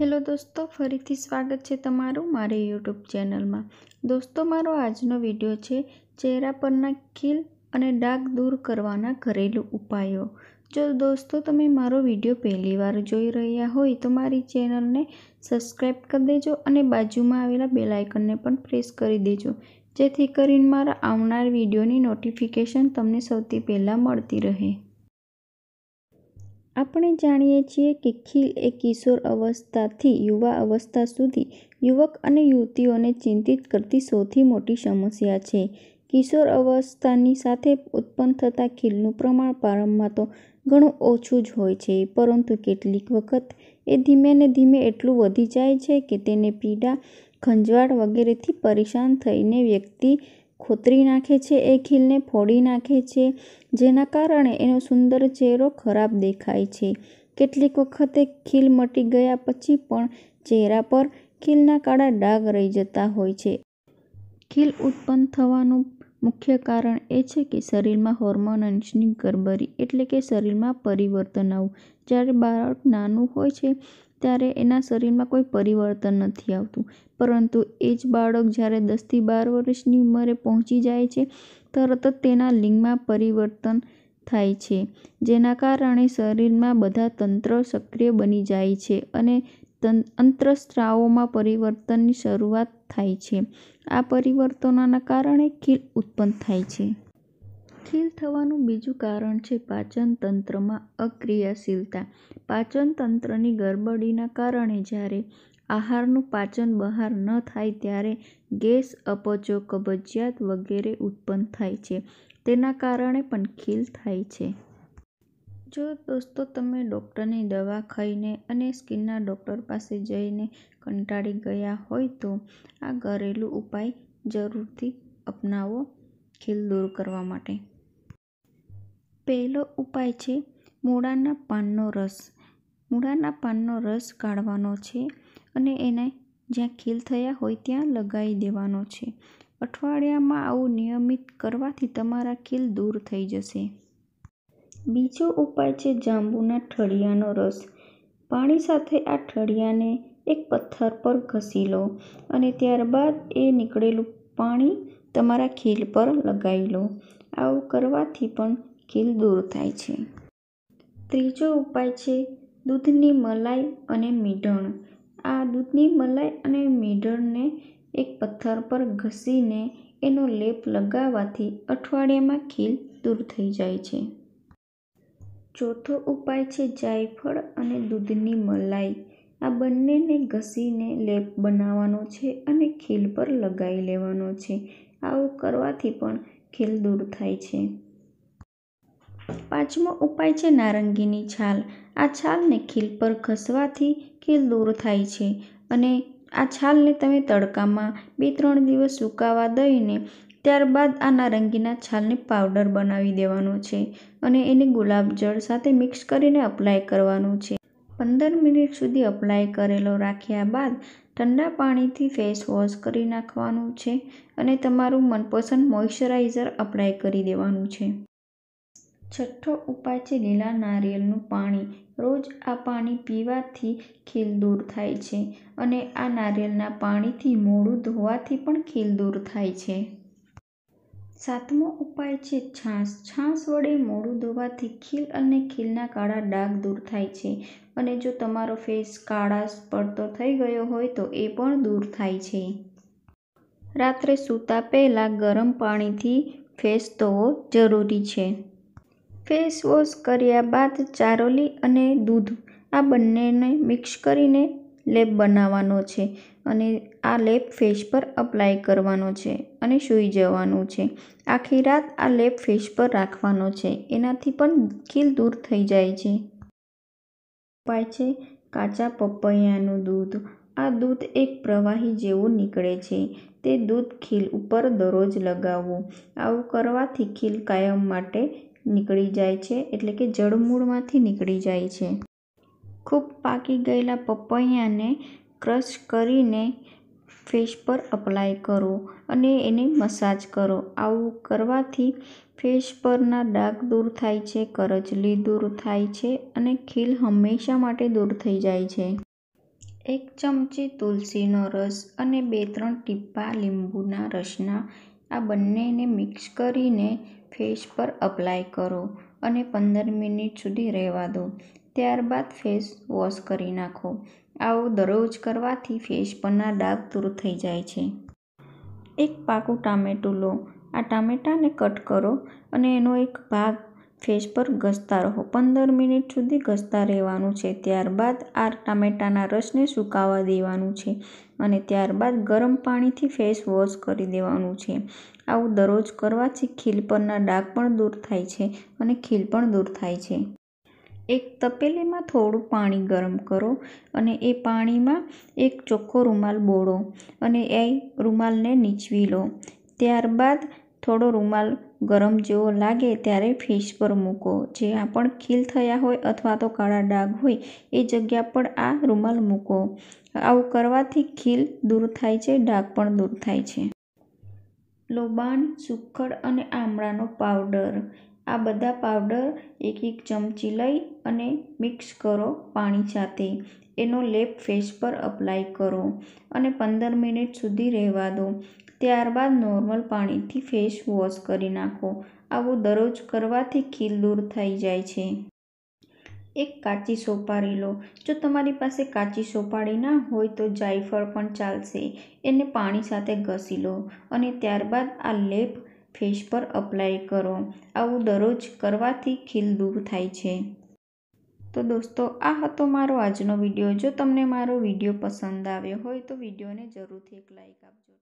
Hello દોસ્તો ફરીથી સ્વાગત છે તમારું મારી યુટ્યુબ ચેનલમાં દોસ્તો મારો આજનો વિડીયો છે ચહેરા પરના ખીલ અને ડાઘ દૂર કરવાના ઘરેલું ઉપાયો જો દોસ્તો તમે મારો વિડીયો પહેલીવાર જોઈ રહ્યા હોય તો મારી ચેનલને સબસ્ક્રાઈબ કરી દેજો અને બાજુમાં આવેલા બેલાઇકનને પણ પ્રેસ કરી દેજો જેથી કરીને મારા આવનાર વિડીયોની નોટિફિકેશન તમને સૌથી પહેલાં મળતી રહે આપણે જાણીએ છીએ કે ખીલ એ કિશોર અવસ્થાથી યુવા અવસ્થા સુધી યુવક અને યુવતીઓને ચિંતિત કરતી સૌથી મોટી સમસ્યા છે. કિશોર અવસ્થાની સાથે ઉત્પન્ન થતા ખીલનું પ્રમાણ પ્રારંભમાં તો ઘણું ઓછું જ હોય છે, પરંતુ કેટલીક વખત એ ધીમે ને ધીમે એટલું વધી જાય છે કે તેને પીડા, ખંજવાળ વગેરેથી પરેશાન થઈને વ્યક્તિ ખોતરી નાખે છે એ ખીલને ફોડી નાખે છે જેના કારણે એનો સુંદર ચહેરો ખરાબ દેખાય છે કેટલીક વખતે ખીલ મટી ગયા પછી પણ ચહેરા પર ખીલના કાળા ડાઘ રહી જતા હોય છે ખીલ ઉત્પન્ન થવાનું મુખ્ય કારણ એ છે કે શરીરમાં હોર્મોન્સની ગરબરી એટલે કે શરીરમાં પરિવર્તન આવવું જ્યારે બાળક નાનું હોય છે ત્યારે એના શરીરમાં કોઈ પરિવર્તન નથી આવતું પરંતુ એ જ બાળક જ્યારે દસથી બાર વર્ષની ઉંમરે પહોંચી જાય છે તરત જ તેના લિંગમાં પરિવર્તન થાય છે જેના કારણે શરીરમાં બધા તંત્ર સક્રિય બની જાય છે અને અંતરસ્ત્રાવોમાં પરિવર્તનની શરૂઆત થાય છે આ પરિવર્તનોના કારણે ખીલ ઉત્પન્ન થાય છે ખીલ થવાનું બીજું કારણ છે પાચન તંત્રમાં અક્રિયાશીલતા. પાચન તંત્રની ગરબડીના કારણે જ્યારે આહારનું પાચન બહાર ન થાય ત્યારે ગેસ, અપચો, કબજિયાત વગેરે ઉત્પન્ન થાય છે. તેના કારણે પણ ખીલ થાય છે. જો દોસ્તો તમે ડૉક્ટરની દવા ખાઈને અને સ્કિનના ડૉક્ટર પાસે જઈને કંટાળી ગયા હોય તો આ ઘરેલું ઉપાય જરૂરથી અપનાવો ખીલ દૂર કરવા માટે. પહેલો ઉપાય છે મૂળાના પાનનો રસ મૂળાના પાનનો રસ કાઢવાનો છે અને એને જ્યાં ખીલ થયા હોય ત્યાં લગાવી દેવાનો છે અઠવાડિયામાં આવું નિયમિત કરવાથી તમારા ખીલ દૂર થઈ જશે બીજો ઉપાય છે જાંબુના ઠળિયાનો રસ પાણી સાથે આ ઠળિયાને એક પથ્થર પર ઘસી લો અને ત્યારબાદ એ નીકળેલું પાણી તમારા ખીલ પર લગાવી લો આવું કરવાથી પણ મુશ્કેલ દૂર થાય છે ત્રીજો ઉપાય છે દૂધની મલાઈ અને મીઠાણ આ દૂધની મલાઈ અને મીઢણને એક પથ્થર પર ઘસીને એનો લેપ લગાવવાથી અઠવાડિયામાં ખીલ દૂર થઈ જાય છે ચોથો ઉપાય છે જાયફળ અને દૂધની મલાઈ આ બંનેને ઘસીને લેપ બનાવવાનો છે અને ખીલ પર લગાવી લેવાનો છે આવું કરવાથી પણ ખીલ દૂર થાય છે પાંચમો ઉપાય છે નારંગીની છાલ આ છાલને ખીલ પર ઘસવાથી ખીલ દૂર થાય છે અને આ છાલને તમે તડકામાં બે ત્રણ દિવસ સુકાવા દઈને ત્યારબાદ આ નારંગીના છાલને પાવડર બનાવી દેવાનો છે અને એને ગુલાબ જળ સાથે મિક્સ કરીને અપ્લાય કરવાનું છે પંદર મિનિટ સુધી અપ્લાય કરેલો રાખ્યા બાદ ઠંડા પાણીથી ફેસ વોશ કરી નાખવાનું છે અને તમારું મનપસંદ મોઇશ્ચરાઇઝર અપ્લાય કરી દેવાનું છે છઠ્ઠો ઉપાય છે લીલા નારિયેળનું પાણી રોજ આ પાણી પીવાથી ખીલ દૂર થાય છે અને આ નારિયેળના પાણીથી મોડું ધોવાથી પણ ખીલ દૂર થાય છે સાતમો ઉપાય છે છાશ છાશ વડે મોડું ધોવાથી ખીલ અને ખીલના કાળા ડાઘ દૂર થાય છે અને જો તમારો ફેસ કાળા પડતો થઈ ગયો હોય તો એ પણ દૂર થાય છે રાત્રે સૂતા પહેલાં ગરમ પાણીથી ફેસ ધોવો જરૂરી છે ફેસ વોશ કર્યા બાદ ચારોલી અને દૂધ આ બંનેને મિક્સ કરીને લેપ બનાવવાનો છે અને આ લેપ ફેસ પર અપ્લાય કરવાનો છે અને સૂઈ જવાનું છે આખી રાત આ લેપ ફેસ પર રાખવાનો છે એનાથી પણ ખીલ દૂર થઈ જાય છે ઉપાય છે કાચા પપૈયાનું દૂધ આ દૂધ એક પ્રવાહી જેવું નીકળે છે તે દૂધ ખીલ ઉપર દરરોજ લગાવવું આવું કરવાથી ખીલ કાયમ માટે નીકળી જાય છે એટલે કે જળમૂળમાંથી નીકળી જાય છે ખૂબ પાકી ગયેલા પપૈયાને ક્રશ કરીને ફેસ પર અપ્લાય કરો અને એને મસાજ કરો આવું કરવાથી ફેસ પરના ડાઘ દૂર થાય છે કરચલી દૂર થાય છે અને ખીલ હંમેશા માટે દૂર થઈ જાય છે એક ચમચી તુલસીનો રસ અને બે ત્રણ ટીપાં લીંબુના રસના આ બંનેને મિક્સ કરીને ફેસ પર અપ્લાય કરો અને પંદર મિનિટ સુધી રહેવા દો ત્યારબાદ ફેસ વોશ કરી નાખો આવું દરરોજ કરવાથી ફેસ પરના ડાઘ દૂર થઈ જાય છે એક પાકું ટામેટું લો આ ટામેટાને કટ કરો અને એનો એક ભાગ ફેસ પર ઘસતા રહો પંદર મિનિટ સુધી ઘસતા રહેવાનું છે ત્યારબાદ આ ટામેટાના રસને સુકાવા દેવાનું છે અને ત્યારબાદ ગરમ પાણીથી ફેસ વોશ કરી દેવાનું છે આવું દરરોજ કરવાથી ખીલ પરના ડાઘ પણ દૂર થાય છે અને ખીલ પણ દૂર થાય છે એક તપેલીમાં થોડું પાણી ગરમ કરો અને એ પાણીમાં એક ચોખ્ખો રૂમાલ બોળો અને એ રૂમાલને નીચવી લો ત્યારબાદ થોડો રૂમાલ ગરમ જેવો લાગે ત્યારે ફિશ પર મૂકો જ્યાં પણ ખીલ થયા હોય અથવા તો કાળા ડાઘ હોય એ જગ્યા પર આ રૂમાલ મૂકો આવું કરવાથી ખીલ દૂર થાય છે ડાઘ પણ દૂર થાય છે લોબાન સુખડ અને આમળાનો પાવડર આ બધા પાવડર એક એક ચમચી લઈ અને મિક્સ કરો પાણી સાથે એનો લેપ ફેસ પર અપ્લાય કરો અને પંદર મિનિટ સુધી રહેવા દો ત્યારબાદ નોર્મલ પાણીથી ફેસ વોશ કરી નાખો આવું દરરોજ કરવાથી ખીલ દૂર થઈ જાય છે એક કાચી સોપારી લો જો તમારી પાસે કાચી સોપારી ના હોય તો જાયફળ પણ ચાલશે એને પાણી સાથે ઘસી લો અને ત્યારબાદ આ લેપ ફેસ પર અપ્લાય કરો આવું દરરોજ કરવાથી ખીલ દૂર થાય છે તો દોસ્તો આ હતો મારો આજનો વિડીયો જો તમને મારો વિડીયો પસંદ આવ્યો હોય તો વિડીયોને જરૂરથી એક લાઇક આપજો